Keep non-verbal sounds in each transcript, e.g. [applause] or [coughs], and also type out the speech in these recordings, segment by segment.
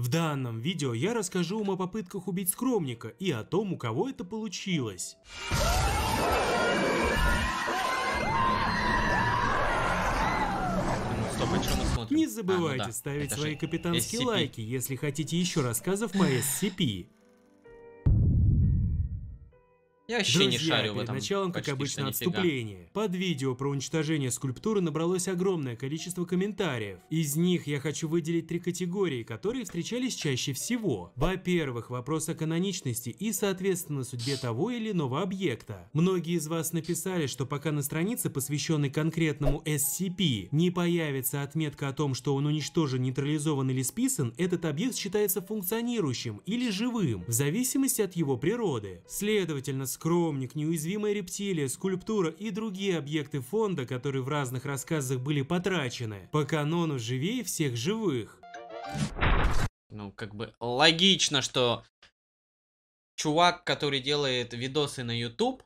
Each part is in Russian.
В данном видео я расскажу вам о попытках убить скромника и о том, у кого это получилось. Ну, Не забывайте а, ну да. ставить это свои же... капитанские SCP. лайки, если хотите еще рассказов по SCP. Я вообще Друзья, не шарю в этом. началом, как обычно, отступление. Нифига. Под видео про уничтожение скульптуры набралось огромное количество комментариев. Из них я хочу выделить три категории, которые встречались чаще всего. Во-первых, вопрос о каноничности и, соответственно, судьбе того или иного объекта. Многие из вас написали, что пока на странице, посвященной конкретному SCP, не появится отметка о том, что он уничтожен, нейтрализован или списан, этот объект считается функционирующим или живым, в зависимости от его природы. Следовательно, с Скромник, неуязвимая рептилия, скульптура и другие объекты фонда, которые в разных рассказах были потрачены. По канону «Живей всех живых». Ну, как бы логично, что чувак, который делает видосы на YouTube,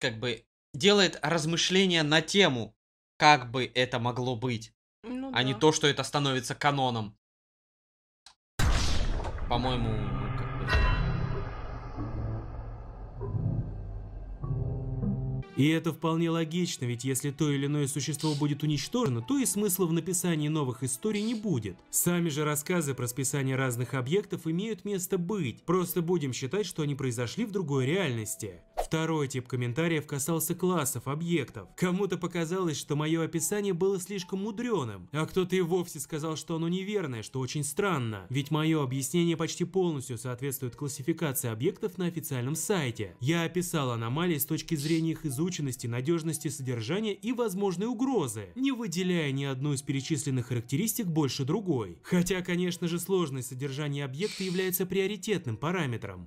как бы делает размышления на тему, как бы это могло быть, ну, а да. не то, что это становится каноном. По-моему, И это вполне логично, ведь если то или иное существо будет уничтожено, то и смысла в написании новых историй не будет. Сами же рассказы про списание разных объектов имеют место быть, просто будем считать, что они произошли в другой реальности. Второй тип комментариев касался классов, объектов. Кому-то показалось, что мое описание было слишком мудреным, а кто-то и вовсе сказал, что оно неверное, что очень странно, ведь мое объяснение почти полностью соответствует классификации объектов на официальном сайте. Я описал аномалии с точки зрения их изученности, надежности содержания и возможной угрозы, не выделяя ни одну из перечисленных характеристик больше другой. Хотя, конечно же, сложность содержания объекта является приоритетным параметром.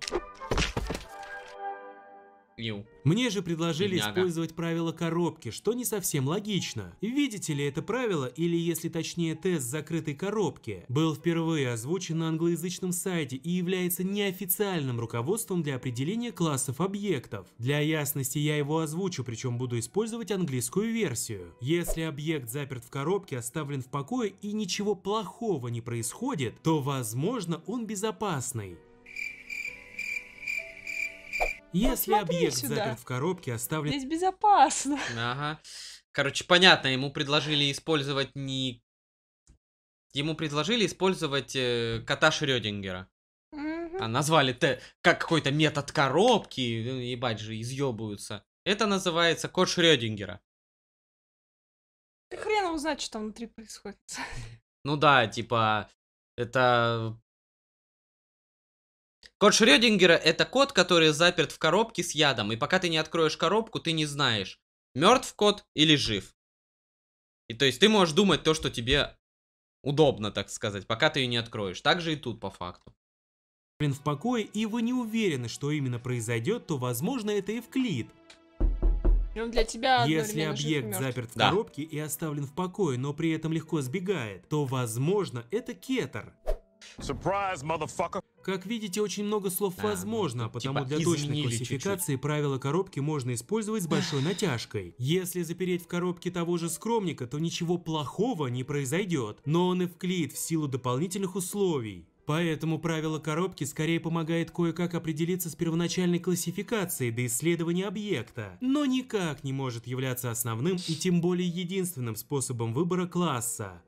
Мне же предложили использовать правило коробки, что не совсем логично. Видите ли, это правило, или если точнее тест закрытой коробки, был впервые озвучен на англоязычном сайте и является неофициальным руководством для определения классов объектов. Для ясности я его озвучу, причем буду использовать английскую версию. Если объект заперт в коробке, оставлен в покое и ничего плохого не происходит, то возможно он безопасный. Если объект сюда. заперт в коробке, оставлен... Здесь безопасно. [laughs] Ага. Короче, понятно, ему предложили использовать не... Ему предложили использовать э, кота Шрёдингера. Угу. А назвали те как какой-то метод коробки, ну, ебать же, изъебываются. Это называется кот Шрёдингера. Ты хрен узнать, что там внутри происходит. Ну да, типа, это Кот Шрёдингера – это кот, который заперт в коробке с ядом, и пока ты не откроешь коробку, ты не знаешь, мертв кот или жив. И то есть ты можешь думать то, что тебе удобно, так сказать, пока ты ее не откроешь. Так же и тут по факту. Блин, в покое, и вы не уверены, что именно произойдет, то возможно это Евклид. И он для тебя Если объект заперт в да. коробке и оставлен в покое, но при этом легко сбегает, то возможно это Кетер. Surprise, как видите, очень много слов а, «возможно», а, потому типа для точной классификации чуть -чуть. правила коробки можно использовать с большой натяжкой. Если запереть в коробке того же скромника, то ничего плохого не произойдет, но он и вклеит в силу дополнительных условий. Поэтому правило коробки скорее помогает кое-как определиться с первоначальной классификацией до исследования объекта, но никак не может являться основным и тем более единственным способом выбора класса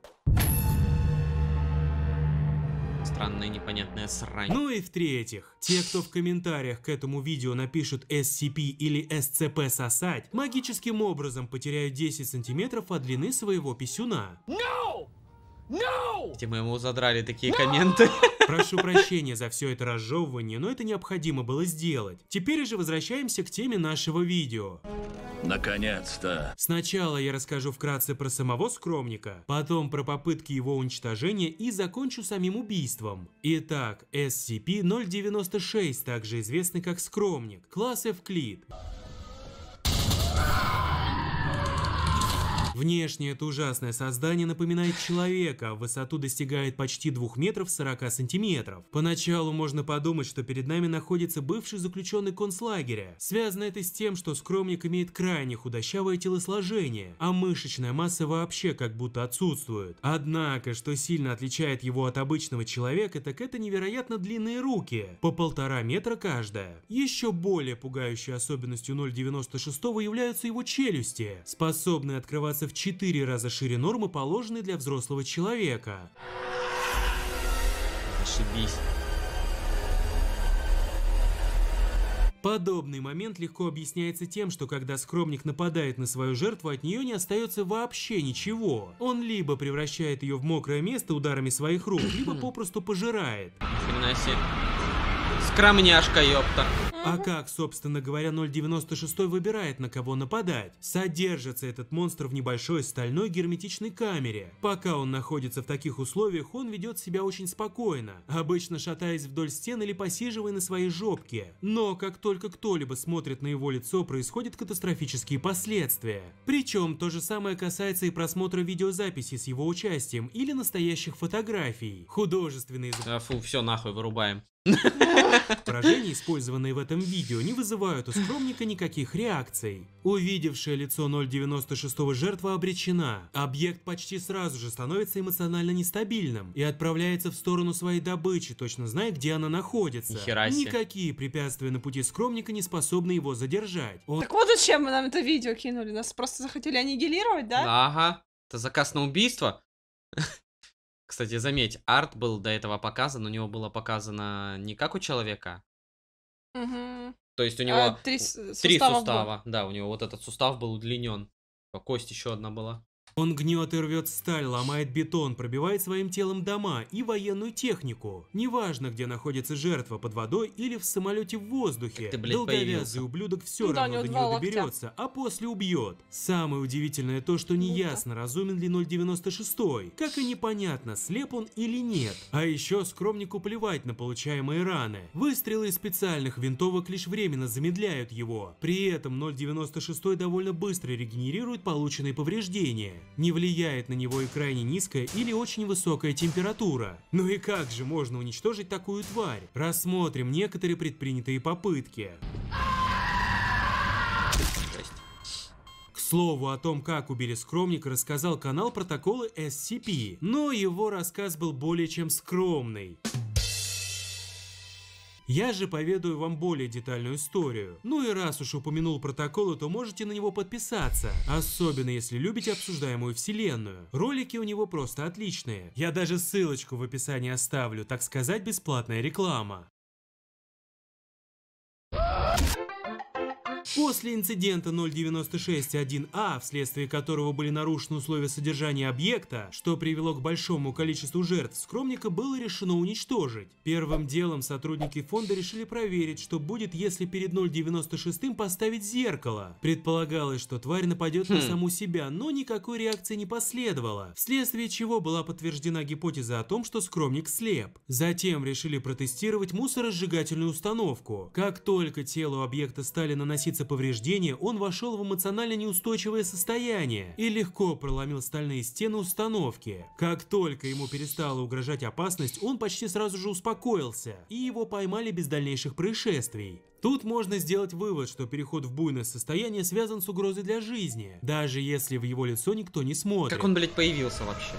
странная непонятная срань. Ну и в-третьих, те, кто в комментариях к этому видео напишут SCP или SCP сосать, магическим образом потеряют 10 сантиметров от длины своего писюна. No! No! мы ему задрали такие no! комменты? Прошу прощения за все это разжевывание, но это необходимо было сделать. Теперь же возвращаемся к теме нашего видео. Наконец-то. Сначала я расскажу вкратце про самого скромника, потом про попытки его уничтожения и закончу самим убийством. Итак, SCP-096, также известный как скромник, класс Эвклид. Внешне это ужасное создание напоминает человека, в высоту достигает почти 2 метров 40 сантиметров. Поначалу можно подумать, что перед нами находится бывший заключенный концлагеря. Связано это с тем, что скромник имеет крайне худощавое телосложение, а мышечная масса вообще как будто отсутствует. Однако, что сильно отличает его от обычного человека, так это невероятно длинные руки, по полтора метра каждая. Еще более пугающей особенностью 0.96 являются его челюсти, способные открываться в 4 раза шире нормы, положенной для взрослого человека. Ошибись. Подобный момент легко объясняется тем, что когда скромник нападает на свою жертву, от нее не остается вообще ничего. Он либо превращает ее в мокрое место ударами своих рук, либо [clears throat] попросту пожирает. Скромняшка, ёпта. А как, собственно говоря, 0.96 выбирает, на кого нападать? Содержится этот монстр в небольшой стальной герметичной камере. Пока он находится в таких условиях, он ведет себя очень спокойно, обычно шатаясь вдоль стен или посиживая на своей жопке. Но как только кто-либо смотрит на его лицо, происходят катастрофические последствия. Причем то же самое касается и просмотра видеозаписи с его участием или настоящих фотографий. Художественные... А, фу, все нахуй вырубаем. Выражения, использованные в этом видео, не вызывают у скромника никаких реакций. Увидевшее лицо 096 жертва обречена. Объект почти сразу же становится эмоционально нестабильным и отправляется в сторону своей добычи, точно зная, где она находится. Никакие препятствия на пути скромника не способны его задержать. Он... Так вот зачем мы нам это видео кинули? Нас просто захотели аннигилировать, да? Ага. Это заказ на убийство? Кстати, заметь, арт был до этого показан, у него было показано не как у человека. Угу. То есть у а, него а, три, три сустава, сустава. да, у него вот этот сустав был удлинен. Э, кость еще одна была. Он гнет и рвет сталь, ломает бетон, пробивает своим телом дома и военную технику. Неважно, где находится жертва, под водой или в самолете в воздухе. Ты, блядь, Долговязый появился. ублюдок все ну, равно до нее доберется, локтя. а после убьет. Самое удивительное то, что неясно, ну разумен ли 096, как и непонятно, слеп он или нет. А еще скромнику плевать на получаемые раны. Выстрелы из специальных винтовок лишь временно замедляют его. При этом 096 довольно быстро регенерирует полученные повреждения не влияет на него и крайне низкая или очень высокая температура. Ну и как же можно уничтожить такую тварь? Рассмотрим некоторые предпринятые попытки. слову о том, как убили скромника, рассказал канал протоколы SCP, но его рассказ был более чем скромный. Я же поведаю вам более детальную историю. Ну и раз уж упомянул протоколы, то можете на него подписаться, особенно если любите обсуждаемую вселенную. Ролики у него просто отличные. Я даже ссылочку в описании оставлю, так сказать, бесплатная реклама. После инцидента 096.1а, вследствие которого были нарушены условия содержания объекта, что привело к большому количеству жертв, скромника было решено уничтожить. Первым делом сотрудники фонда решили проверить, что будет, если перед 096 поставить зеркало. Предполагалось, что тварь нападет на хм. саму себя, но никакой реакции не последовало, вследствие чего была подтверждена гипотеза о том, что скромник слеп. Затем решили протестировать мусоросжигательную установку. Как только телу объекта стали наноситься из-за повреждения он вошел в эмоционально неустойчивое состояние и легко проломил стальные стены установки. Как только ему перестала угрожать опасность, он почти сразу же успокоился, и его поймали без дальнейших происшествий. Тут можно сделать вывод, что переход в буйное состояние связан с угрозой для жизни, даже если в его лицо никто не смотрит. Как он, блядь, появился вообще?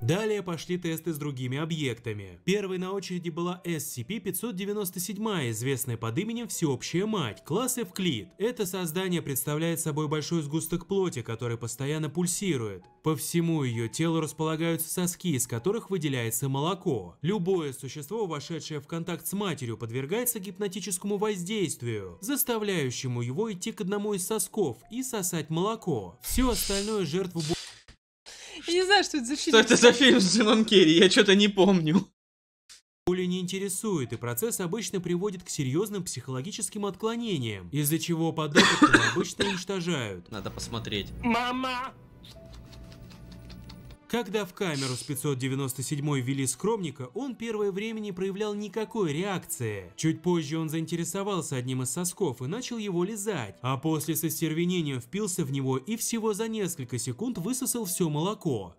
Далее пошли тесты с другими объектами. Первой на очереди была SCP-597, известная под именем Всеобщая Мать, класс Эвклид. Это создание представляет собой большой сгусток плоти, который постоянно пульсирует. По всему ее телу располагаются соски, из которых выделяется молоко. Любое существо, вошедшее в контакт с матерью, подвергается гипнотическому воздействию, заставляющему его идти к одному из сосков и сосать молоко. Все остальное жертву я не знаю, что это за фильм. Что это за фильм с Джимом Керри? Я что-то не помню. Более не интересует, и процесс обычно приводит к серьезным психологическим отклонениям, из-за чего подопытные [coughs] обычно уничтожают. Надо посмотреть. Мама! Когда в камеру с 597 ввели скромника, он первое время не проявлял никакой реакции. Чуть позже он заинтересовался одним из сосков и начал его лизать, а после со стервенением впился в него и всего за несколько секунд высосал все молоко.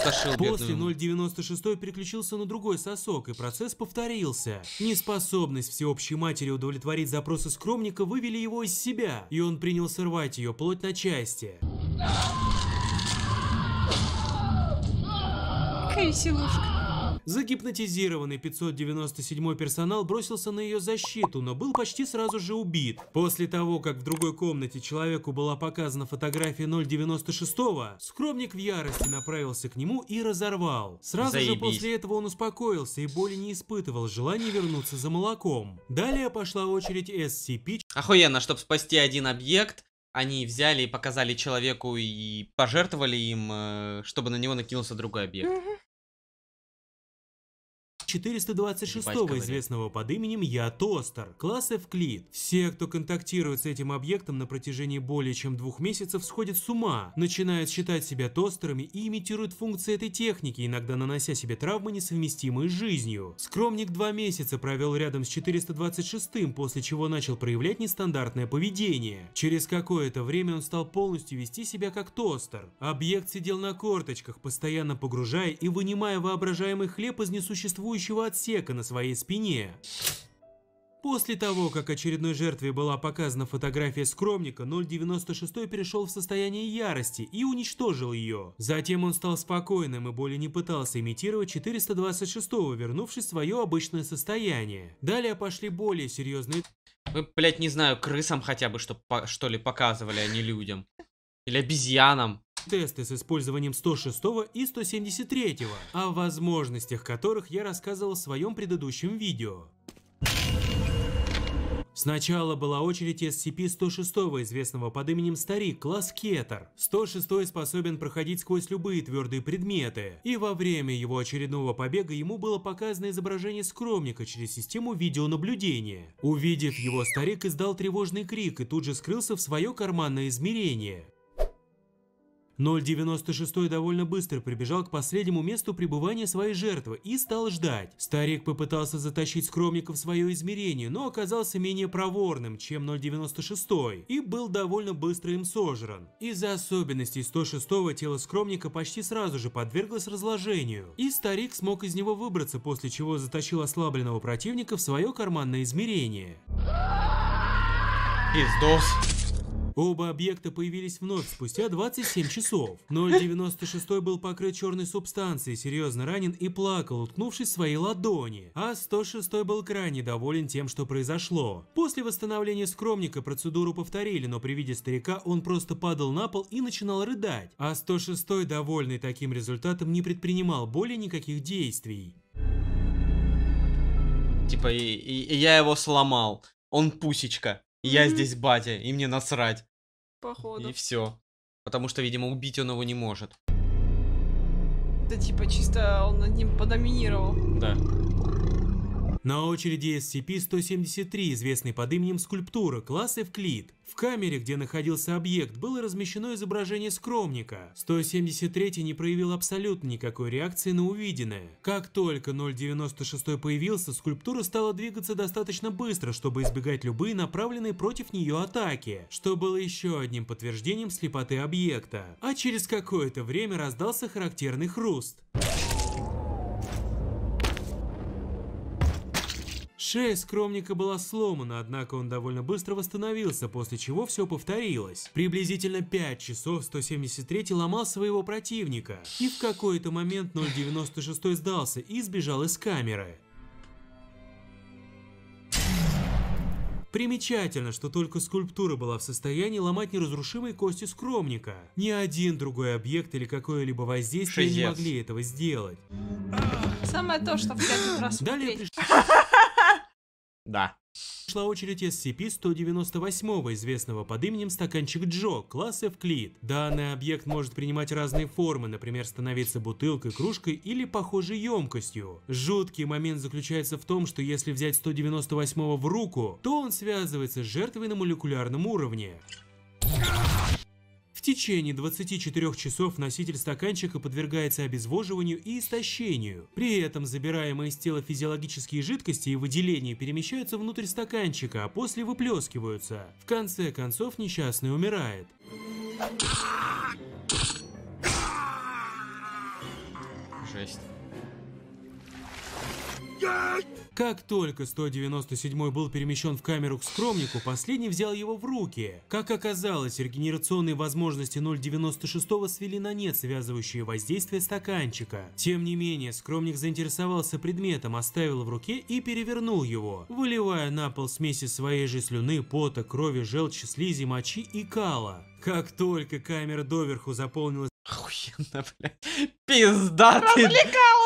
Сташил, После 0.96 переключился на другой сосок, и процесс повторился. Неспособность всеобщей матери удовлетворить запросы скромника вывели его из себя, и он принялся рвать ее плоть на части. Какая силушка. Загипнотизированный 597 персонал бросился на ее защиту, но был почти сразу же убит. После того, как в другой комнате человеку была показана фотография 096-го, скромник в ярости направился к нему и разорвал. Сразу Заебись. же после этого он успокоился и боли не испытывал желания вернуться за молоком. Далее пошла очередь SCP. Охуенно, чтобы спасти один объект, они взяли и показали человеку и пожертвовали им, э, чтобы на него накинулся другой объект. 426 известного под именем Я Тостер, класс Эвклид. Все, кто контактирует с этим объектом на протяжении более чем двух месяцев, сходят с ума, начинают считать себя тостерами и имитируют функции этой техники, иногда нанося себе травмы, несовместимые с жизнью. Скромник два месяца провел рядом с 426, после чего начал проявлять нестандартное поведение. Через какое-то время он стал полностью вести себя как тостер. Объект сидел на корточках, постоянно погружая и вынимая воображаемый хлеб из несуществующего плавающего отсека на своей спине. После того, как очередной жертве была показана фотография скромника, 096 перешел в состояние ярости и уничтожил ее. Затем он стал спокойным и более не пытался имитировать 426, вернувшись в свое обычное состояние. Далее пошли более серьезные... Ну, э, блять, не знаю, крысам хотя бы, что, что ли, показывали, а не людям. Или обезьянам. Тесты с использованием 106 и 173, о возможностях которых я рассказывал в своем предыдущем видео. Сначала была очередь SCP-106, известного под именем Старик, класс Кетер. 106 способен проходить сквозь любые твердые предметы, и во время его очередного побега ему было показано изображение скромника через систему видеонаблюдения. Увидев его, Старик издал тревожный крик и тут же скрылся в свое карманное измерение. 096 довольно быстро прибежал к последнему месту пребывания своей жертвы и стал ждать. Старик попытался затащить скромника в свое измерение, но оказался менее проворным, чем 096 и был довольно быстро им сожран. Из-за особенностей 106 тело скромника почти сразу же подверглось разложению, и старик смог из него выбраться, после чего затащил ослабленного противника в свое карманное измерение. Издос. Оба объекта появились вновь спустя 27 часов. 096 был покрыт черной субстанцией, серьезно ранен и плакал, уткнувшись в свои ладони. А 106 был крайне доволен тем, что произошло. После восстановления скромника процедуру повторили, но при виде старика он просто падал на пол и начинал рыдать. А 106 довольный таким результатом, не предпринимал более никаких действий. Типа, и, и, и я его сломал. Он пусечка. И я здесь батя, и мне насрать. Походу. И все. Потому что, видимо, убить он его не может. Да типа чисто он над ним подоминировал. Да. На очереди SCP-173, известный под именем скульптура класса Эвклид. В камере, где находился объект, было размещено изображение скромника. 173 не проявил абсолютно никакой реакции на увиденное. Как только 096 появился, скульптура стала двигаться достаточно быстро, чтобы избегать любые направленные против нее атаки, что было еще одним подтверждением слепоты объекта. А через какое-то время раздался характерный хруст. Шея скромника была сломана, однако он довольно быстро восстановился, после чего все повторилось. Приблизительно 5 часов 173 ломал своего противника, и в какой-то момент 096 сдался и сбежал из камеры. Примечательно, что только скульптура была в состоянии ломать неразрушимые кости скромника. Ни один другой объект или какое-либо воздействие Шизец. не могли этого сделать. Самое то, что в раз Далее приш... [laughs] Да. Шла очередь SCP-198, известного под именем стаканчик Джо, класса Эвклид. Данный объект может принимать разные формы, например, становиться бутылкой, кружкой или похожей емкостью. Жуткий момент заключается в том, что если взять 198 в руку, то он связывается с жертвой на молекулярном уровне. В течение 24 часов носитель стаканчика подвергается обезвоживанию и истощению. При этом забираемые из тела физиологические жидкости и выделения перемещаются внутрь стаканчика, а после выплескиваются. В конце концов несчастный умирает. Жесть. Как только 197 был перемещен в камеру к скромнику, последний взял его в руки. Как оказалось, регенерационные возможности 096 свели на нет связывающие воздействие стаканчика. Тем не менее, скромник заинтересовался предметом, оставил в руке и перевернул его, выливая на пол смеси своей же слюны, пота, крови, желчи, слизи, мочи и кала. Как только камера доверху заполнилась Охуенно, блядь. Пиздатый,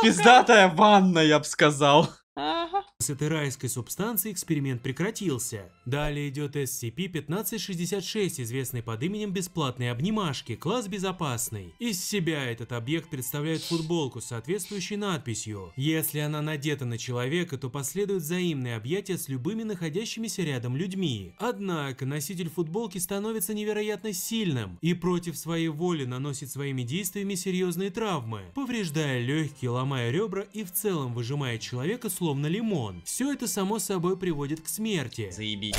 пиздатая ванна, я бы сказал. Ага. С этой райской субстанцией эксперимент прекратился. Далее идет SCP-1566, известный под именем бесплатной обнимашки, класс безопасный. Из себя этот объект представляет футболку с соответствующей надписью. Если она надета на человека, то последует взаимное объятие с любыми находящимися рядом людьми. Однако носитель футболки становится невероятно сильным и против своей воли наносит своими действиями серьезные травмы, повреждая легкие, ломая ребра и в целом выжимая человека с словно лимон. Все это само собой приводит к смерти. Заебись.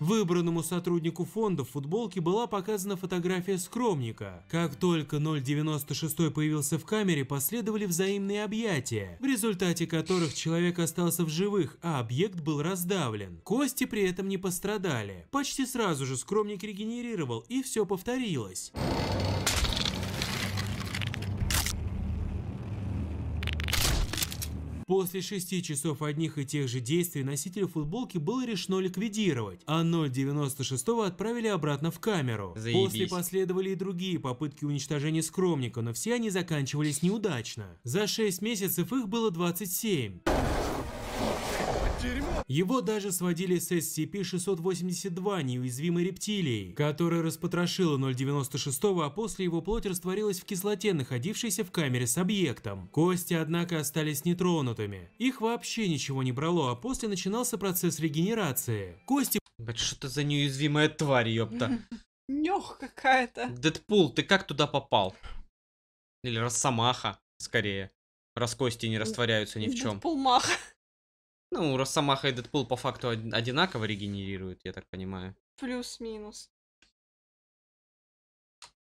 Выбранному сотруднику фонда в футболке была показана фотография скромника. Как только 096 появился в камере, последовали взаимные объятия, в результате которых человек остался в живых, а объект был раздавлен. Кости при этом не пострадали. Почти сразу же скромник регенерировал, и все повторилось. После шести часов одних и тех же действий носитель футболки было решено ликвидировать, а 0.96 отправили обратно в камеру. Заебись. После последовали и другие попытки уничтожения скромника, но все они заканчивались неудачно. За 6 месяцев их было 27. Его даже сводили с SCP-682 неуязвимой рептилией, которая распотрошила 096, а после его плоть растворилась в кислоте, находившейся в камере с объектом. Кости, однако, остались нетронутыми. Их вообще ничего не брало, а после начинался процесс регенерации. Кости... Блять, что это за неуязвимая тварь, ёпта. [laughs] Нёх какая-то. Дэдпул, ты как туда попал? Или Росомаха, скорее. Раз кости не растворяются ни в чем. Дэдпулмаха. Ну, Росомаха и Дэдпул по факту одинаково регенерируют, я так понимаю. Плюс-минус.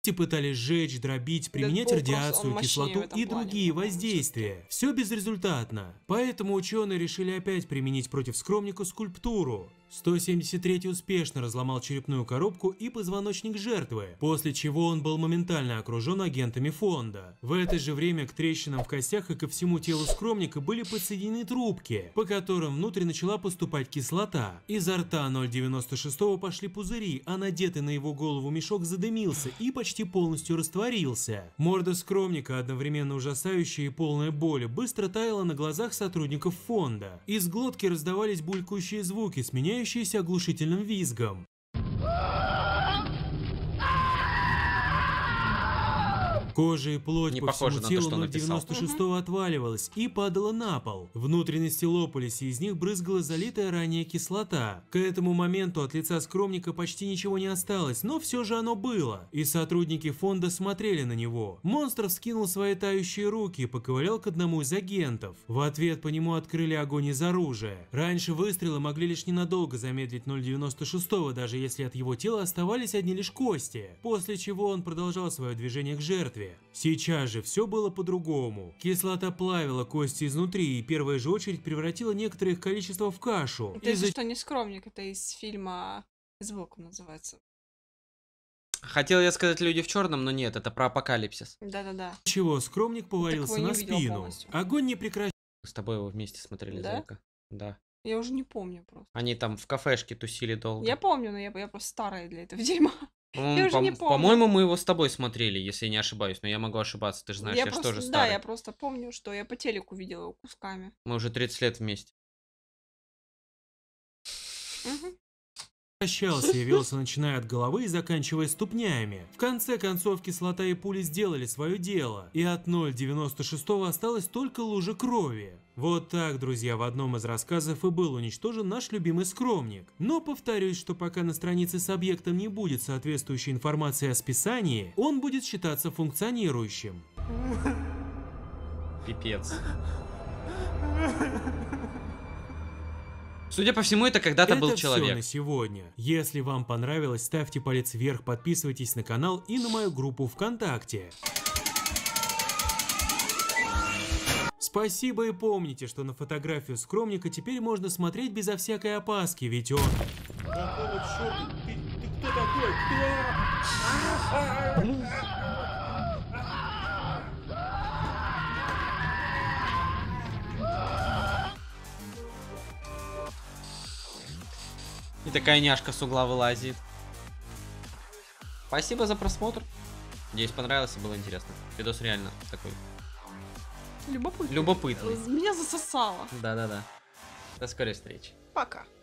Те пытались сжечь, дробить, применять Дэдпул радиацию, кислоту и плане, другие воздействия. Все безрезультатно. Поэтому ученые решили опять применить против скромника скульптуру. 173 успешно разломал черепную коробку и позвоночник жертвы, после чего он был моментально окружен агентами фонда. В это же время к трещинам в костях и ко всему телу скромника были подсоединены трубки, по которым внутрь начала поступать кислота. Изо рта 096 пошли пузыри, а надетый на его голову мешок задымился и почти полностью растворился. Морда скромника, одновременно ужасающая и полная боли, быстро таяла на глазах сотрудников фонда. Из глотки раздавались булькающие звуки, сменяя сопровождающиеся оглушительным визгом. Кожа и плоть не по всему на телу 096-го отваливалась и падала на пол. Внутренности лопались, и из них брызгала залитая ранее кислота. К этому моменту от лица скромника почти ничего не осталось, но все же оно было. И сотрудники фонда смотрели на него. Монстр вскинул свои тающие руки и поковырял к одному из агентов. В ответ по нему открыли огонь из оружия. Раньше выстрелы могли лишь ненадолго замедлить 096-го, даже если от его тела оставались одни лишь кости. После чего он продолжал свое движение к жертве. Сейчас же все было по-другому. Кислота плавила кости изнутри, и первая же очередь превратила некоторое их количество в кашу. Это из что, не скромник, это из фильма «Звук» называется. Хотел я сказать «Люди в черном», но нет, это про апокалипсис. Да-да-да. Чего, скромник повалился на спину. Полностью. Огонь не прекращался. С тобой его вместе смотрели, да? Звука. Да. Я уже не помню просто. Они там в кафешке тусили долго. Я помню, но я, я просто старая для этого [laughs] дерьма. По-моему, мы его с тобой смотрели, если я не ошибаюсь, но я могу ошибаться, ты же знаешь, я, я просто, же тоже старый. Да, я просто помню, что я по телеку видела его кусками. Мы уже 30 лет вместе. Прощался я велся, начиная от головы и заканчивая ступнями. В конце концов, кислота и пули сделали свое дело, и от 0.96 осталось только лужа крови. Вот так, друзья, в одном из рассказов и был уничтожен наш любимый скромник. Но повторюсь, что пока на странице с объектом не будет соответствующей информации о списании, он будет считаться функционирующим. Пипец. Судя по всему, это когда-то был человек. Это все на сегодня. Если вам понравилось, ставьте палец вверх, подписывайтесь на канал и на мою группу ВКонтакте. Спасибо и помните, что на фотографию скромника теперь можно смотреть безо всякой опаски, ведь он... Какого черта? Ты, ты кто такой? Кто? И такая няшка с угла вылазит. Спасибо за просмотр. Надеюсь, понравилось и было интересно. Видос реально такой. Любопытный. Любопытный. Меня засосало. Да-да-да. До скорой встречи. Пока.